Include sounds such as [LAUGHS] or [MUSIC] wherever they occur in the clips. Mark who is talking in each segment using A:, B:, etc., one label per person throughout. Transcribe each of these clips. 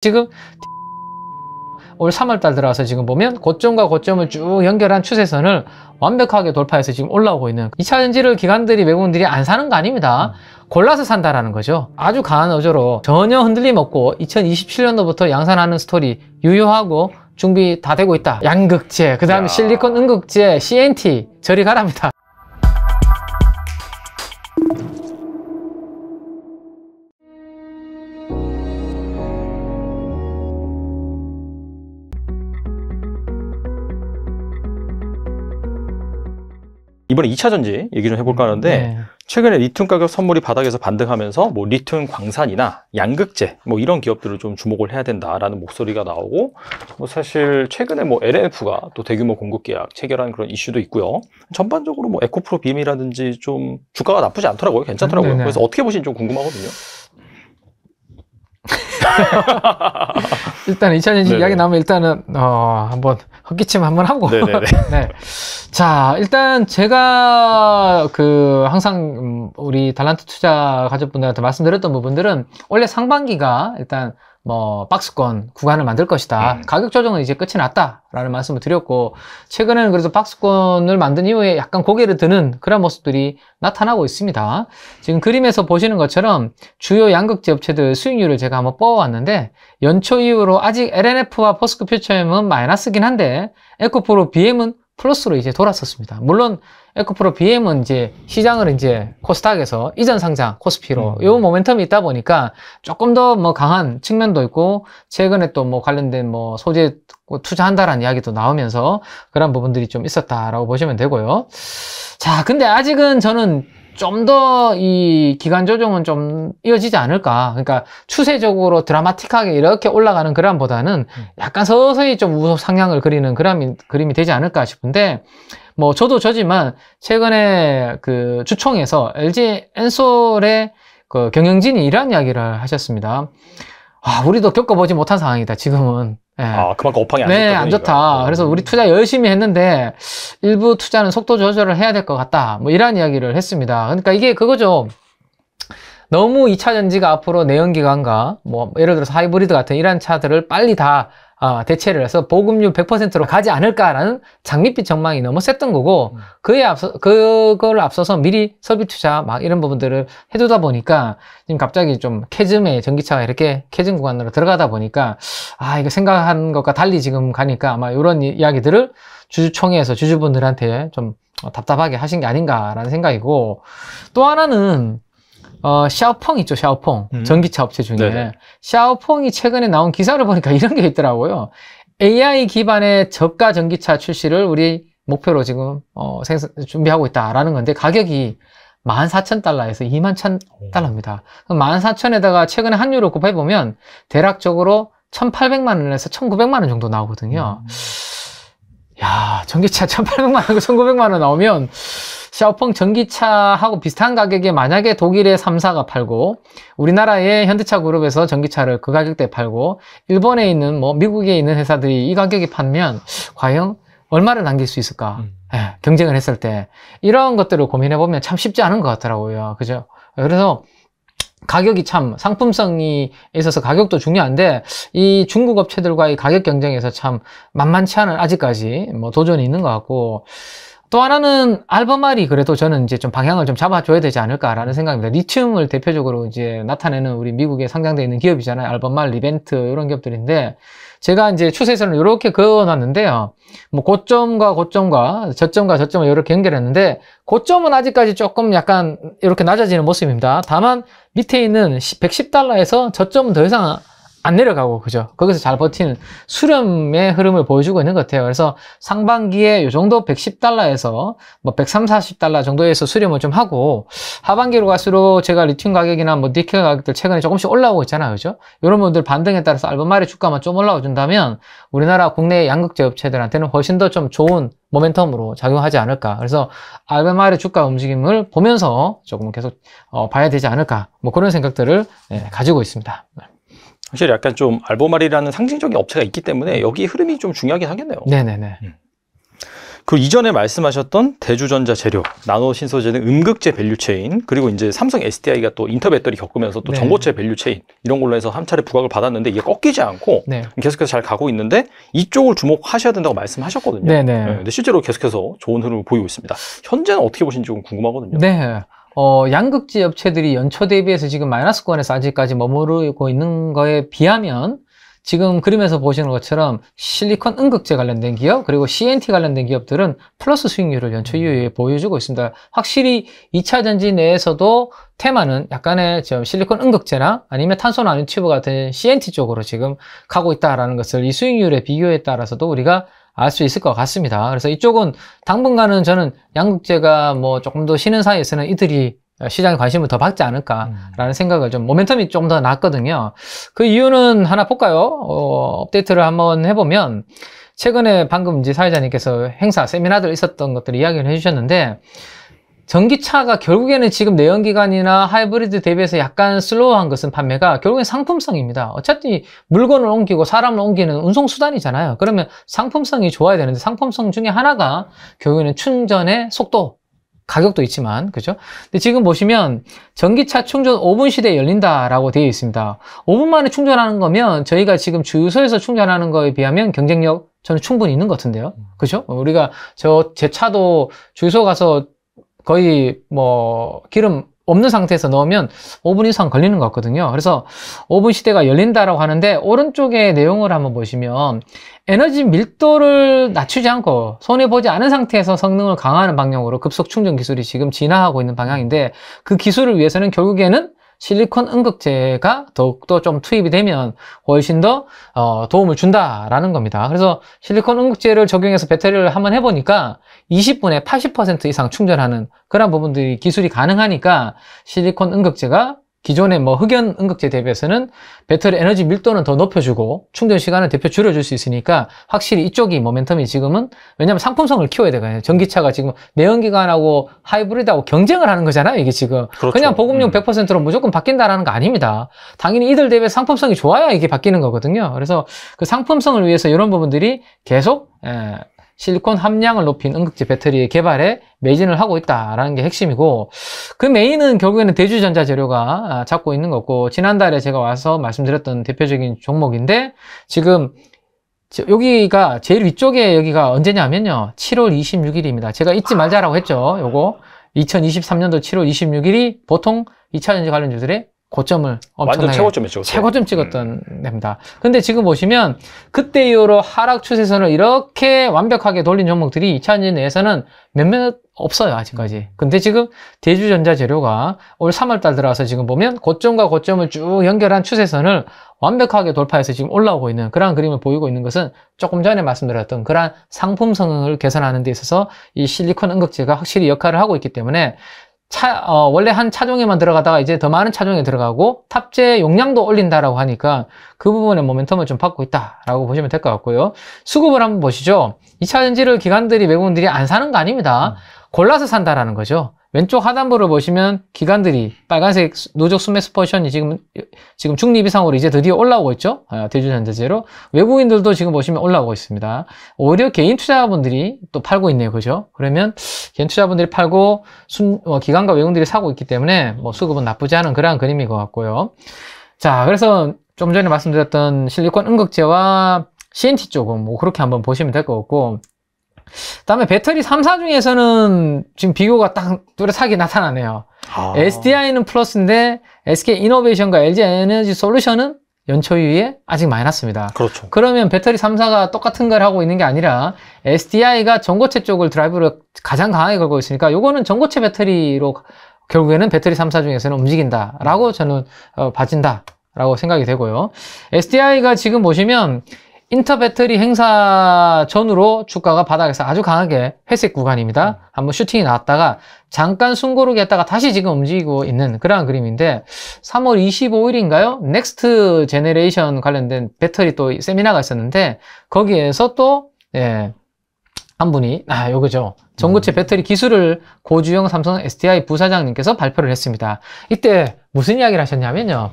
A: 지금 [LAUGHS] 올 3월달 들어와서 지금 보면 고점과 고점을 쭉 연결한 추세선을 완벽하게 돌파해서 지금 올라오고 있는 2차전지를 기관들이 외국인들이 안 사는 거 아닙니다 음. 골라서 산다라는 거죠 아주 강한 어조로 전혀 흔들림 없고 2027년도부터 양산하는 스토리 유효하고 준비 다 되고 있다 양극재 그 다음에 실리콘 응극재 CNT 저리 가랍니다
B: 이번에 2차전지 얘기 좀 해볼까 하는데 네. 최근에 리튬 가격 선물이 바닥에서 반등하면서 뭐 리튬 광산이나 양극재 뭐 이런 기업들을 좀 주목을 해야 된다라는 목소리가 나오고 뭐 사실 최근에 뭐 LNF가 또 대규모 공급 계약 체결한 그런 이슈도 있고요. 전반적으로 뭐 에코프로 빔이라든지 좀 주가가 나쁘지 않더라고요. 괜찮더라고요. 음, 네네. 그래서 어떻게 보시는지 좀 궁금하거든요.
A: [LAUGHS] 일단 2000년식 이야기 나오면 일단은 어 한번 헛기침 한번 하고 [LAUGHS] 네. 자 일단 제가 그 항상 음, 우리 달란트 투자 가족분들한테 말씀드렸던 부분들은 원래 상반기가 일단 뭐 박스권 구간을 만들 것이다. 음. 가격 조정은 이제 끝이 났다라는 말씀을 드렸고 최근에는 그래서 박스권을 만든 이후에 약간 고개를 드는 그런 모습들이 나타나고 있습니다. 지금 그림에서 보시는 것처럼 주요 양극재 업체들 수익률을 제가 한번 뽑아왔는데 연초 이후로 아직 LNF와 포스크 퓨처엠은 마이너스긴 한데 에코프로 BM은 플러스로 이제 돌았었습니다. 물론 에코프로 BM은 이제 시장을 이제 코스닥에서 이전 상장 코스피로 음. 요 모멘텀이 있다 보니까 조금 더 뭐 강한 측면도 있고 최근에 또 뭐 관련된 뭐 소재 뭐 투자한다라는 이야기도 나오면서 그런 부분들이 좀 있었다라고 보시면 되고요. 자, 근데 아직은 저는 좀 더 이 기간 조정은 좀 이어지지 않을까. 그러니까 추세적으로 드라마틱하게 이렇게 올라가는 그람보다는 음. 약간 서서히 좀 우상 상향을 그리는 그람이, 그림이 되지 않을까 싶은데 뭐 저도 저지만 최근에 그 주총에서 LG 엔솔의 그 경영진이 이런 이야기를 하셨습니다. 아, 우리도 겪어보지 못한 상황이다, 지금은. 네. 아,
B: 그만큼 오황이안 네, 좋다. 네, 안
A: 좋다. 그래서 음. 우리 투자 열심히 했는데 일부 투자는 속도 조절을 해야 될 것 같다. 뭐이런 이야기를 했습니다. 그러니까 이게 그거죠. 너무 2차 전지가 앞으로 내연기관과 뭐 예를 들어서 하이브리드 같은 이런 차들을 빨리 다 어, 대체를 해서 보급률 100%로 가지 않을까라는 장밋빛 전망이 너무 셌던 거고 음. 그에 앞서 그걸 앞서서 미리 설비 투자 막 이런 부분들을 해두다 보니까 지금 갑자기 좀 캐즘에 전기차가 이렇게 캐즘 구간으로 들어가다 보니까 아 이거 생각한 것과 달리 지금 가니까 아마 이런 이야기들을 주주총회에서 주주분들한테 좀 어, 답답하게 하신 게 아닌가라는 생각이고 또 하나는 어, 샤오펑 있죠, 샤오펑. 음. 전기차 업체 중에. 네 샤오펑이 최근에 나온 기사를 보니까 [LAUGHS] 이런 게 있더라고요. AI 기반의 저가 전기차 출시를 우리 목표로 지금 어, 생산, 준비하고 있다라는 건데 가격이 14,000달러에서 21,000달러입니다. 14,000에다가 최근에 한 유로 곱해보면 대략적으로 1,800만 원에서 1,900만 원 정도 나오거든요. 음. 야 전기차 1800만원, [LAUGHS] 1900만원 나오면 샤오펑 전기차하고 비슷한 가격에 만약에 독일의 3사가 팔고 우리나라의 현대차 그룹에서 전기차를 그 가격대에 팔고 일본에 있는 뭐 미국에 있는 회사들이 이 가격에 팔면 과연 얼마를 남길 수 있을까? 음. 예, 경쟁을 했을 때 이런 것들을 고민해 보면 참 쉽지 않은 것 같더라고요. 그죠? 그래서 가격이 참 상품성이 있어서 가격도 중요한데 이 중국 업체들과의 가격 경쟁에서 참 만만치 않은 아직까지 뭐 도전이 있는 것 같고 또 하나는 알바말이 그래도 저는 이제 좀 방향을 좀 잡아줘야 되지 않을까라는 생각입니다. 리튬을 대표적으로 이제 나타내는 우리 미국에 상장되어 있는 기업이잖아요. 알바말, 리벤트 이런 기업들인데 제가 이제 추세선을 이렇게 그어놨는데요. 뭐 고점과 고점과 저점과 저점을 이렇게 연결했는데 고점은 아직까지 조금 약간 이렇게 낮아지는 모습입니다. 다만 밑에 있는 110달러에서 저점은 더 이상 안 내려가고 그죠 거기서 잘 버티는 수렴의 흐름을 보여주고 있는 것 같아요 그래서 상반기에 이 정도 110달러에서 뭐 130, 40달러 정도에서 수렴을 좀 하고 하반기로 갈수록 제가 리튬 가격이나 뭐 니켈 가격들 최근에 조금씩 올라오고 있잖아요 그죠 이런 분들 반등에 따라서 알바마리 주가만 좀 올라와 준다면 우리나라 국내 양극재 업체들한테는 훨씬 더 좀 좋은 모멘텀으로 작용하지 않을까 그래서 알바마리 주가 움직임을 보면서 조금 계속 어, 봐야 되지 않을까 뭐 그런 생각들을 예, 가지고 있습니다
B: 사실 약간 좀알보마리라는 상징적인 업체가 있기 때문에 음. 여기 흐름이 좀 중요하긴 하겠네요.
A: 네네네. 그
B: 이전에 말씀하셨던 대주전자 재료, 나노 신소재는 음극재 밸류 체인, 그리고 이제 삼성 SDI가 또 인터배터리 겪으면서 또 네. 정보체 밸류 체인 이런 걸로 해서 한 차례 부각을 받았는데 이게 꺾이지 않고 네. 계속해서 잘 가고 있는데 이쪽을 주목하셔야 된다고 말씀하셨거든요. 네네. 네, 근데 실제로 계속해서 좋은 흐름을 보이고 있습니다. 현재는 어떻게 보신지 좀 궁금하거든요.
A: 네. 어, 양극지 업체들이 연초 대비해서 지금 마이너스권에서 아직까지 머무르고 있는 거에 비하면 지금 그림에서 보시는 것처럼 실리콘 음극재 관련된 기업 그리고 CNT 관련된 기업들은 플러스 수익률을 연초 음. 이후에 보여주고 있습니다. 확실히 2차 전지 내에서도 테마는 약간의 지금 실리콘 음극재나 아니면 탄소 나노튜브 같은 CNT 쪽으로 지금 가고 있다라는 것을 이 수익률의 비교에 따라서도 우리가 알수 있을 것 같습니다. 그래서 이쪽은 당분간은 저는 양극재가 뭐 조금 더 쉬는 사이에서는 이들이 시장에 관심을 더 받지 않을까라는 음. 생각을 좀 모멘텀이 좀 더 났거든요. 그 이유는 하나 볼까요? 어, 업데이트를 한번 해보면 최근에 방금 이제 사회자님께서 행사 세미나들 있었던 것들을 이야기를 해주셨는데 전기차가 결국에는 지금 내연기관이나 하이브리드 대비해서 약간 슬로우한 것은 판매가 결국엔 상품성입니다. 어차피 물건을 옮기고 사람을 옮기는 운송수단이잖아요. 그러면 상품성이 좋아야 되는데 상품성 중에 하나가 결국에는 충전의 속도, 가격도 있지만 그죠? 근데 지금 보시면 전기차 충전 5분 시대에 열린다라고 되어 있습니다. 5분 만에 충전하는 거면 저희가 지금 주유소에서 충전하는 거에 비하면 경쟁력 저는 충분히 있는 것 같은데요. 그죠? 우리가 저 제 차도 주유소 가서 거의 뭐 기름 없는 상태에서 넣으면 5분 이상 걸리는 것 같거든요 그래서 5분 시대가 열린다라고 하는데 오른쪽의 내용을 한번 보시면 에너지 밀도를 낮추지 않고 손해보지 않은 상태에서 성능을 강화하는 방향으로 급속 충전 기술이 지금 진화하고 있는 방향인데 그 기술을 위해서는 결국에는 실리콘 응극제가 더욱더 좀 투입이 되면 훨씬 더 어, 도움을 준다라는 겁니다. 그래서 실리콘 응극제를 적용해서 배터리를 한번 해보니까 20분에 80% 이상 충전하는 그런 부분들이 기술이 가능하니까 실리콘 응극제가 기존의 뭐 흑연 응극제 대비해서는 배터리 에너지 밀도는 더 높여주고 충전 시간을 대표 줄여줄 수 있으니까 확실히 이쪽이 모멘텀이 지금은 왜냐하면 상품성을 키워야 되거든요. 전기차가 지금 내연기관하고 하이브리드하고 경쟁을 하는 거잖아요. 이게 지금 그렇죠. 그냥 보급용 음. 100%로 무조건 바뀐다라는 거 아닙니다. 당연히 이들 대비 상품성이 좋아야 이게 바뀌는 거거든요. 그래서 그 상품성을 위해서 이런 부분들이 계속 예, 실리콘 함량을 높인 응급제 배터리의 개발에 매진을 하고 있다라는 게 핵심이고 그 메인은 결국에는 대주전자 재료가 아, 잡고 있는 거고 지난달에 제가 와서 말씀드렸던 대표적인 종목인데 지금 여기가 제일 위쪽에 여기가 언제냐면요 7월 26일입니다 제가 잊지 말자라고 했죠 요거 2023년도 7월 26일이 보통 2차전지 관련 주들의 고점을 완전 최고점에 찍었 최고점 찍었던 음. 냅니다 근데 지금 보시면 그때 이후로 하락 추세선을 이렇게 완벽하게 돌린 종목들이 2차전지 내에서는 몇몇 없어요 아직까지. 근데 지금 대주전자재료가 올 3월달 들어와서 지금 보면 고점과 고점을 쭉 연결한 추세선을 완벽하게 돌파해서 지금 올라오고 있는 그러한 그림을 보이고 있는 것은 조금 전에 말씀드렸던 그러한 상품 성능을 개선하는 데 있어서 이 실리콘 응급제가 확실히 역할을 하고 있기 때문에 차, 어, 원래 한 차종에만 들어가다가 이제 더 많은 차종에 들어가고 탑재 용량도 올린다라고 하니까 그 부분에 모멘텀을 좀 받고 있다라고 보시면 될 것 같고요. 수급을 한번 보시죠. 2차 전지를 기관들이 외국인들이 안 사는 거 아닙니다. 음. 골라서 산다라는 거죠. 왼쪽 하단부를 보시면 기관들이 빨간색 누적 순매수 포션이 지금 지금 중립 이상으로 이제 드디어 올라오고 있죠. 아, 대주전자제로 외국인들도 지금 보시면 올라오고 있습니다. 오히려 개인 투자분들이 자또 팔고 있네요, 그죠? 그러면 개인 투자분들이 팔고 순, 어, 기관과 외국인들이 사고 있기 때문에 뭐 수급은 나쁘지 않은 그러한 그림인 것 같고요. 자, 그래서 좀 전에 말씀드렸던 실리콘 응급제와 CNT 쪽은 뭐 그렇게 한번 보시면 될 것 같고 다음에 배터리 3 4 중에서는 지금 비교가 딱 뚜렷하게 나타나네요. 아. SDI는 플러스인데 SK 이노베이션과 LG 에너지 솔루션은 연초 이후에 아직 마이너스입니다. 그렇죠. 그러면 배터리 3 4가 똑같은 걸 하고 있는 게 아니라 SDI가 전고체 쪽을 드라이브를 가장 강하게 걸고 있으니까 이거는 전고체 배터리로 결국에는 배터리 3 4 중에서는 움직인다라고 저는 어, 봐진다라고 생각이 되고요. SDI가 지금 보시면 인터배터리 행사 전으로 주가가 바닥에서 아주 강하게 회색 구간입니다. 음. 한번 슈팅이 나왔다가 잠깐 숨고르게 했다가 다시 지금 움직이고 있는 그러한 그림인데 3월 25일인가요? 넥스트 제네레이션 관련된 배터리 또 세미나가 있었는데 거기에서 또 예, 한 분이 아 요거죠. 전구체 음. 배터리 기술을 고주영 삼성 SDI 부사장님께서 발표를 했습니다. 이때 무슨 이야기를 하셨냐면요.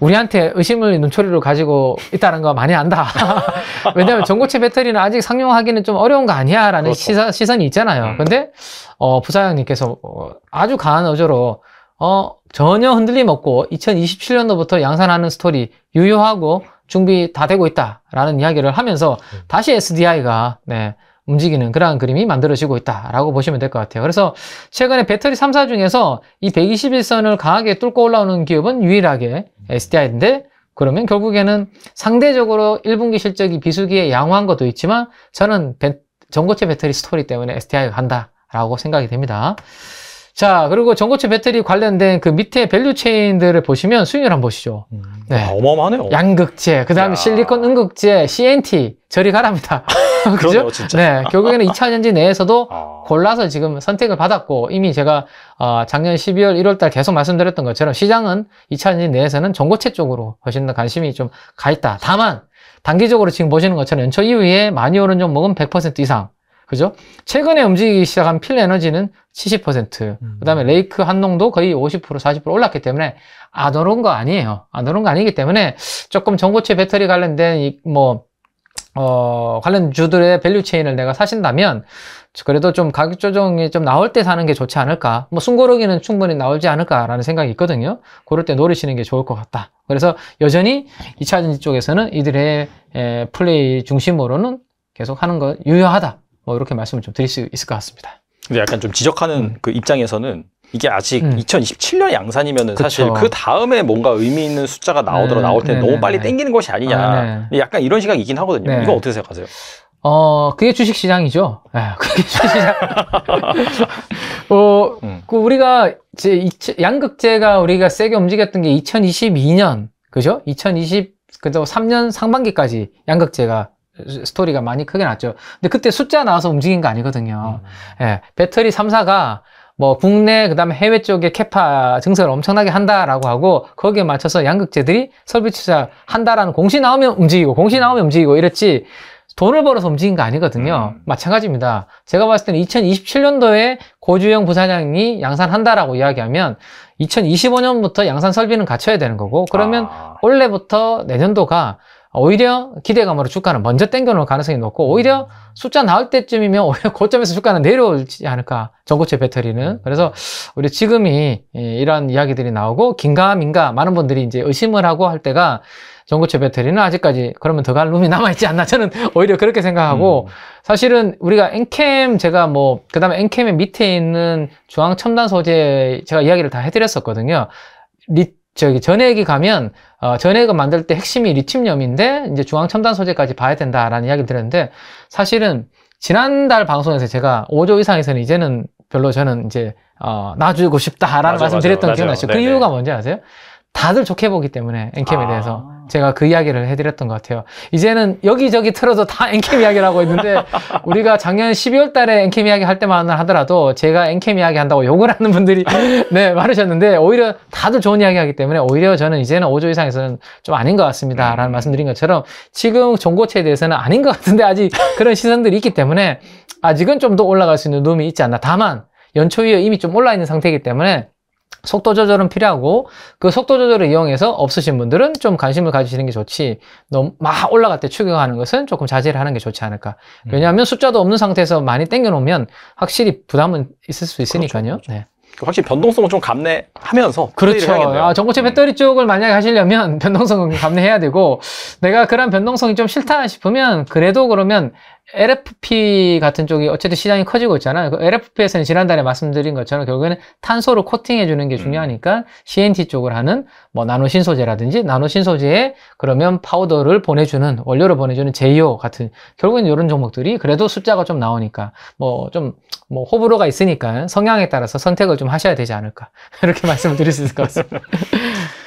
A: 우리한테 의심을 눈초리로 가지고 있다는 거 많이 안다. [LAUGHS] 왜냐하면 전고체 배터리는 아직 상용하기는 좀 어려운 거 아니야 라는 그렇 시선, 이 있잖아요. 음. 근데 어, 부사장님께서 어, 아주 강한 어조로 어, 전혀 흔들림 없고 2027년도부터 양산하는 스토리 유효하고 준비 다 되고 있다라는 이야기를 하면서 음. 다시 SDI가 네, 움직이는 그러한 그림이 만들어지고 있다라고 보시면 될 것 같아요. 그래서 최근에 배터리 3사 중에서 이 121선을 강하게 뚫고 올라오는 기업은 유일하게 SDI인데 그러면 결국에는 상대적으로 1분기 실적이 비수기에 양호한 것도 있지만 저는 배, 전고체 배터리 스토리 때문에 SDI가 간다라고 생각이 됩니다. 자, 그리고 전고체 배터리 관련된 그 밑에 밸류 체인들을 보시면 수익률 한번 보시죠. 네. 어마어마하네요. 양극재, 그 다음에 실리콘 응극재 CNT, 저리 가랍니다. [LAUGHS] [LAUGHS] 그러네요, 진짜. 네, [LAUGHS] 결국에는 2차 전지 내에서도 아... 골라서 지금 선택을 받았고 이미 제가 어, 작년 12월, 1월달 계속 말씀드렸던 것처럼 시장은 2차 전지 내에서는 전고체 쪽으로 훨씬 더 관심이 좀 가 있다. 다만 단기적으로 지금 보시는 것처럼 연초 이후에 많이 오른 종목은 100% 이상. 그죠? 최근에 움직이기 시작한 필 에너지는 70%, 음. 그 다음에 레이크 한농도 거의 50%, 40% 올랐기 때문에 안 오른 거 아니에요. 안 오른 거 아니기 때문에 조금 전고체 배터리 관련된 이, 뭐, 어, 관련 주들의 밸류 체인을 내가 사신다면 그래도 좀 가격 조정이 좀 나올 때 사는 게 좋지 않을까 뭐 숨고르기는 충분히 나오지 않을까라는 생각이 있거든요 그럴 때 노리시는 게 좋을 것 같다 그래서 여전히 2차전지 쪽에서는 이들의 에, 플레이 중심으로는 계속 하는 것 유효하다 뭐 이렇게 말씀을 좀 드릴 수 있을 것 같습니다
B: 근데 약간 좀 지적하는 음. 그 입장에서는 이게 아직 음. 2027년 양산이면은 사실 그 다음에 뭔가 의미 있는 숫자가 나오더라 네, 음. 나올 때 너무 빨리 땡기는 것이 아니냐. 아, 네. 약간 이런 시각이긴 하거든요. 네. 이거 어떻게 생각하세요?
A: 어, 그게 주식시장이죠. 에, 예, [LAUGHS] 그게 주식시장. [LAUGHS] 어, 음. 그 우리가 이제 양극재가 우리가 세게 움직였던 게 2022년, 그죠? 2020, 그죠서 3년 상반기까지 양극재가 스토리가 많이 크게 났죠. 근데 그때 숫자 나와서 움직인 거 아니거든요. 음. 예, 배터리 3사가 뭐 국내 그다음에 해외 쪽에 캐파 증설을 엄청나게 한다라고 하고 거기에 맞춰서 양극재들이 설비 투자 한다라는 공시 나오면 움직이고 공시 음. 나오면 움직이고 이랬지 돈을 벌어서 움직인 거 아니거든요. 음. 마찬가지입니다. 제가 봤을 때는 2027년도에 고주영 부사장이 양산한다라고 이야기하면 2025년부터 양산 설비는 갖춰야 되는 거고 그러면 아. 올해부터 내년도가 오히려 기대감으로 주가는 먼저 땡겨놓을 가능성이 높고 오히려 음. 숫자 나올 때쯤이면 오히려 [LAUGHS] 고점에서 주가는 내려올지 않을까 전고체 배터리는 음. 그래서 우리 지금이 예, 이런 이야기들이 나오고 긴가민가 많은 분들이 이제 의심을 하고 할 때가 전고체 배터리는 아직까지 그러면 더 갈 룸이 남아있지 않나 저는 [LAUGHS] 오히려 그렇게 생각하고 음. 사실은 우리가 엔캠 제가 뭐 그 다음에 엔캠의 밑에 있는 중앙 첨단 소재 제가 이야기를 다 해드렸었거든요 리, 저기 전액이 가면 어, 전액을 만들 때 핵심이 리튬염인데 이제 중앙 첨단 소재까지 봐야 된다라는 이야기를 드렸는데 사실은 지난달 방송에서 제가 5조 이상에서는 이제는 별로 저는 이제 어, 놔주고 싶다라는 말씀 드렸던 기억나시죠? 그 이유가 뭔지 아세요? 다들 좋게 보기 때문에 엔캠에 아. 대해서 제가 그 이야기를 해드렸던 것 같아요. 이제는 여기저기 틀어도 다 [LAUGHS] 엔캠 이야기를 하고 있는데 우리가 작년 12월 달에 엔캠 이야기 할 때만 하더라도 제가 엔캠 이야기 한다고 욕을 하는 분들이 [LAUGHS] 네 많으셨는데 오히려 다들 좋은 이야기 하기 때문에 오히려 저는 이제는 5조 이상에서는 좀 아닌 것 같습니다. 라는 음. 말씀드린 것처럼 지금 종고체에 대해서는 아닌 것 같은데 아직 그런 시선들이 있기 때문에 아직은 좀 더 올라갈 수 있는 룸이 있지 않나. 다만 연초 위에 이미 좀 올라 있는 상태이기 때문에 속도 조절은 필요하고 그 속도 조절을 이용해서 없으신 분들은 좀 관심을 가지시는 게 좋지 너무 막 올라갈 때 추격하는 것은 조금 자제를 하는 게 좋지 않을까 음. 왜냐하면 음. 숫자도 없는 상태에서 많이 땡겨 놓으면 확실히 부담은 있을 수 있으니까요 그렇죠, 그렇죠. 네.
B: 그 확실히 변동성을 좀 감내하면서
A: 그렇죠. 아, 전고체 음. 배터리 쪽을 만약에 하시려면 [LAUGHS] 변동성은 감내해야 되고 내가 그런 변동성이 좀 싫다 싶으면 그래도 그러면 LFP 같은 쪽이 어쨌든 시장이 커지고 있잖아요. 그 LFP에서는 지난달에 말씀드린 것처럼 결국에는 탄소를 코팅해 주는 게 음. 중요하니까 음. CNT 쪽을 하는 뭐 나노 신소재라든지 나노 신소재에 그러면 파우더를 보내주는 원료를 보내주는 제이오 같은 결국엔 이런 종목들이 그래도 숫자가 좀 나오니까 뭐 좀뭐 뭐 호불호가 있으니까 성향에 따라서 선택을 좀 하셔야 되지 않을까 [LAUGHS] 이렇게 말씀을 드릴 수 있을 것 같습니다. [LAUGHS]